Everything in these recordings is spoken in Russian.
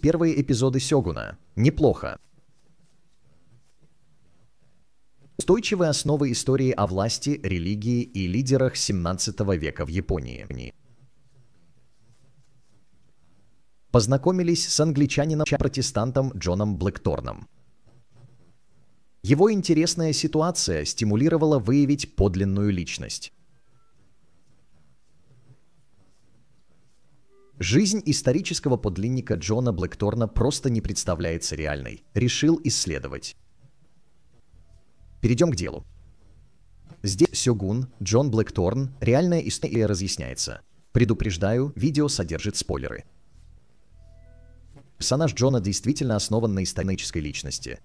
первые эпизоды Сёгуна. Неплохо. Устойчивые основы истории о власти, религии и лидерах 17 века в Японии. Познакомились с англичанином-протестантом Джоном Блэкторном. Его интересная ситуация стимулировала выявить подлинную личность. Жизнь исторического подлинника Джона Блэкторна просто не представляется реальной. Решил исследовать. Перейдем к делу. Здесь Сёгун, Джон Блэкторн, реальная история разъясняется. Предупреждаю, видео содержит спойлеры. Персонаж Джона действительно основан на исторической личности.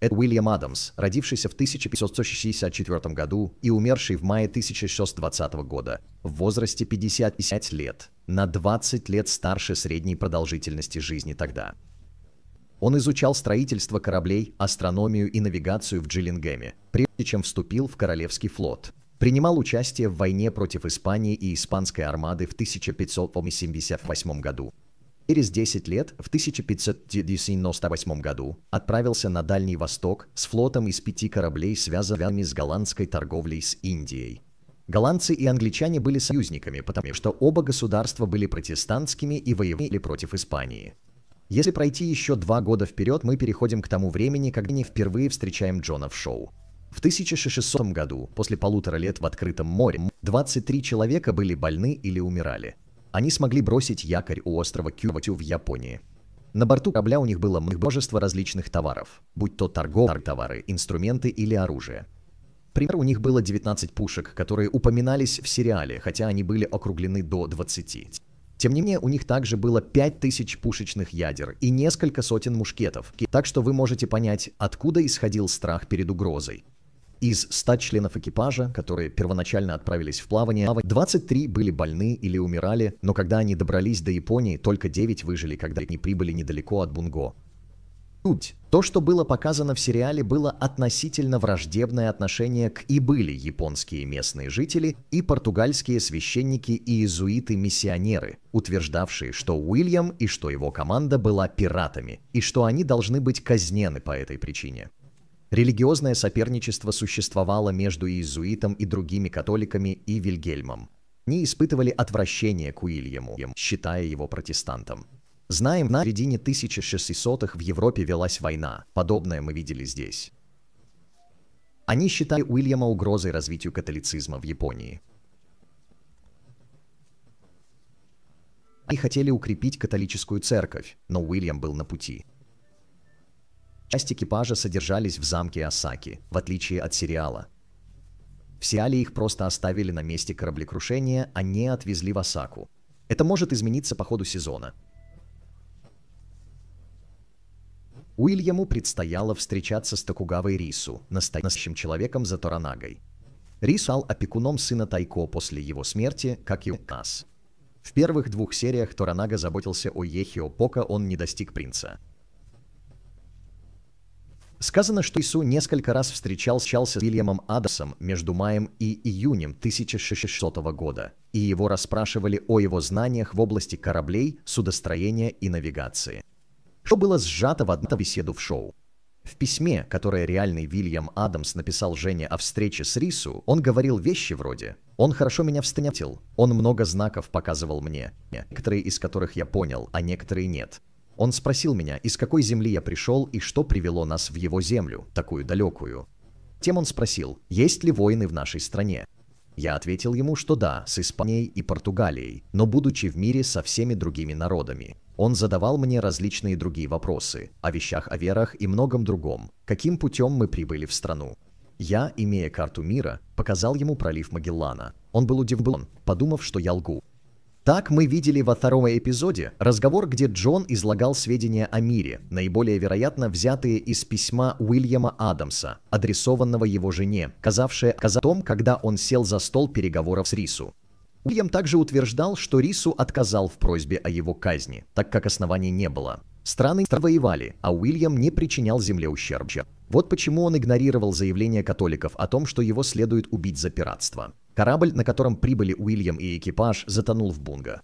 Это Уильям Адамс, родившийся в 1564 году и умерший в мае 1620 года, в возрасте 55 лет, на 20 лет старше средней продолжительности жизни тогда. Он изучал строительство кораблей, астрономию и навигацию в Джиллингеме, прежде чем вступил в Королевский флот. Принимал участие в войне против Испании и Испанской армады в 1578 году Через 10 лет, в 1598 году, отправился на Дальний Восток с флотом из пяти кораблей, связанными с голландской торговлей с Индией. Голландцы и англичане были союзниками, потому что оба государства были протестантскими и воевали против Испании. Если пройти еще два года вперед, мы переходим к тому времени, когда не впервые встречаем Джона в шоу. В 1600 году, после полутора лет в открытом море, 23 человека были больны или умирали они смогли бросить якорь у острова Кюватю в Японии. На борту корабля у них было множество различных товаров, будь то торговые товары, инструменты или оружие. Пример у них было 19 пушек, которые упоминались в сериале, хотя они были округлены до 20. Тем не менее, у них также было 5000 пушечных ядер и несколько сотен мушкетов, так что вы можете понять, откуда исходил страх перед угрозой. Из 100 членов экипажа, которые первоначально отправились в плавание, 23 были больны или умирали, но когда они добрались до Японии, только 9 выжили, когда они прибыли недалеко от Бунго. Суть. То, что было показано в сериале, было относительно враждебное отношение к и были японские местные жители и португальские священники и иезуиты-миссионеры, утверждавшие, что Уильям и что его команда была пиратами, и что они должны быть казнены по этой причине. Религиозное соперничество существовало между иезуитом и другими католиками и Вильгельмом. Не испытывали отвращения к Уильяму, считая его протестантом. Знаем, на середине 1600-х в Европе велась война. Подобное мы видели здесь. Они считали Уильяма угрозой развитию католицизма в Японии. Они хотели укрепить католическую церковь, но Уильям был на пути. Часть экипажа содержались в замке Осаки, в отличие от сериала. В сериале их просто оставили на месте кораблекрушения, а не отвезли в Осаку. Это может измениться по ходу сезона. Уильяму предстояло встречаться с Токугавой Рису, настоящим человеком за Торанагой. Рис стал опекуном сына Тайко после его смерти, как и нас. В первых двух сериях Торанага заботился о Ехио, пока он не достиг принца. Сказано, что Ису несколько раз встречался с Вильямом Адамсом между маем и июнем 1600 года, и его расспрашивали о его знаниях в области кораблей, судостроения и навигации. Что было сжато в одну беседу в шоу. В письме, которое реальный Вильям Адамс написал Жене о встрече с Рису, он говорил вещи вроде «Он хорошо меня встретил, он много знаков показывал мне, некоторые из которых я понял, а некоторые нет». Он спросил меня, из какой земли я пришел и что привело нас в его землю, такую далекую. Тем он спросил, есть ли войны в нашей стране. Я ответил ему, что да, с Испанией и Португалией, но будучи в мире со всеми другими народами. Он задавал мне различные другие вопросы о вещах, о верах и многом другом, каким путем мы прибыли в страну. Я, имея карту мира, показал ему пролив Магеллана. Он был удивлен, подумав, что я лгу. Так мы видели во втором эпизоде разговор, где Джон излагал сведения о мире, наиболее вероятно взятые из письма Уильяма Адамса, адресованного его жене, казавшее том, когда он сел за стол переговоров с Рису. Уильям также утверждал, что Рису отказал в просьбе о его казни, так как оснований не было. Страны воевали, а Уильям не причинял земле ущерба. Вот почему он игнорировал заявление католиков о том, что его следует убить за пиратство. Корабль, на котором прибыли Уильям и экипаж, затонул в Бунго.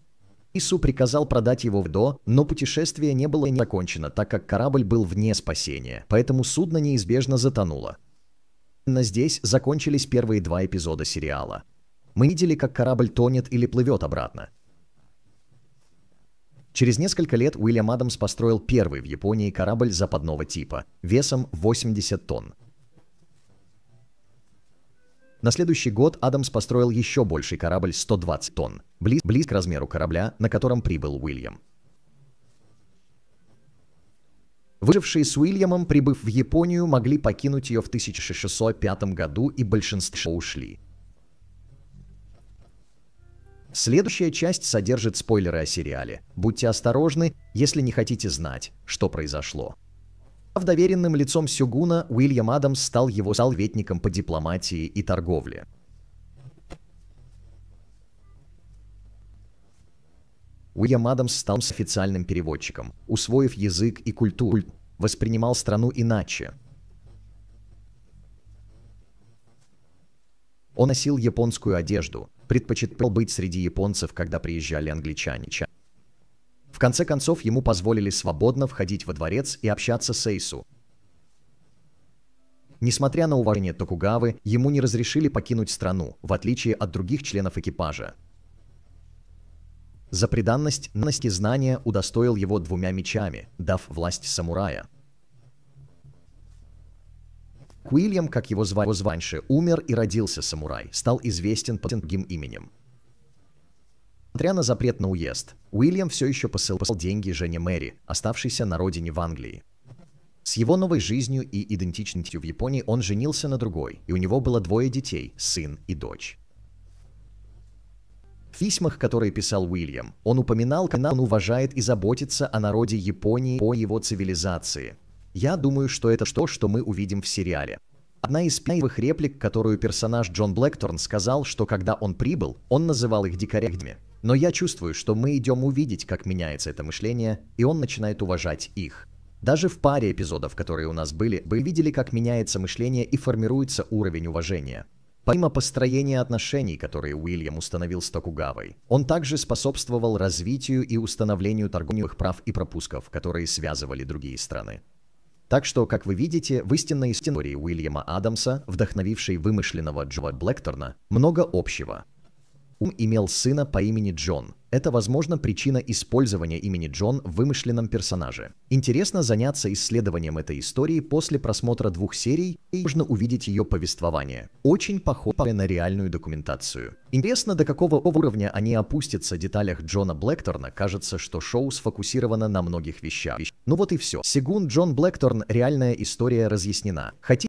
Ису приказал продать его в До, но путешествие не было не закончено, так как корабль был вне спасения, поэтому судно неизбежно затонуло. Именно здесь закончились первые два эпизода сериала. Мы видели, как корабль тонет или плывет обратно. Через несколько лет Уильям Адамс построил первый в Японии корабль западного типа, весом 80 тонн. На следующий год Адамс построил еще больший корабль 120 тонн, близ, близ к размеру корабля, на котором прибыл Уильям. Выжившие с Уильямом, прибыв в Японию, могли покинуть ее в 1605 году, и большинство ушли – Следующая часть содержит спойлеры о сериале. Будьте осторожны, если не хотите знать, что произошло. В доверенным лицом Сюгуна Уильям Адамс стал его салветником по дипломатии и торговле. Уильям Адамс стал официальным переводчиком, усвоив язык и культуру, воспринимал страну иначе. Он носил японскую одежду, предпочитал быть среди японцев, когда приезжали англичане. В конце концов, ему позволили свободно входить во дворец и общаться с Эйсу. Несмотря на уважение Токугавы, ему не разрешили покинуть страну, в отличие от других членов экипажа. За преданность Насти знания удостоил его двумя мечами, дав власть самурая. Уильям, как его звали раньше, умер и родился самурай, стал известен под другим именем. Несмотря на запрет на уезд, Уильям все еще посылал деньги жене Мэри, оставшейся на родине в Англии. С его новой жизнью и идентичностью в Японии он женился на другой, и у него было двое детей – сын и дочь. В письмах, которые писал Уильям, он упоминал, как он уважает и заботится о народе Японии по его цивилизации, я думаю, что это то, что мы увидим в сериале. Одна из первых реплик, которую персонаж Джон Блэкторн сказал, что когда он прибыл, он называл их дикарями. Но я чувствую, что мы идем увидеть, как меняется это мышление, и он начинает уважать их. Даже в паре эпизодов, которые у нас были, вы видели, как меняется мышление и формируется уровень уважения. Помимо построения отношений, которые Уильям установил с Токугавой, он также способствовал развитию и установлению торговых прав и пропусков, которые связывали другие страны. Так что, как вы видите, в истинной истории Уильяма Адамса, вдохновившей вымышленного Джо Блэкторна, много общего. Ум имел сына по имени Джон. Это, возможно, причина использования имени Джон в вымышленном персонаже. Интересно заняться исследованием этой истории после просмотра двух серий, и можно увидеть ее повествование. Очень похоже на реальную документацию. Интересно, до какого уровня они опустятся в деталях Джона Блэкторна. Кажется, что шоу сфокусировано на многих вещах. Ну вот и все. Сегун Джон Блэкторн. Реальная история разъяснена. Хотите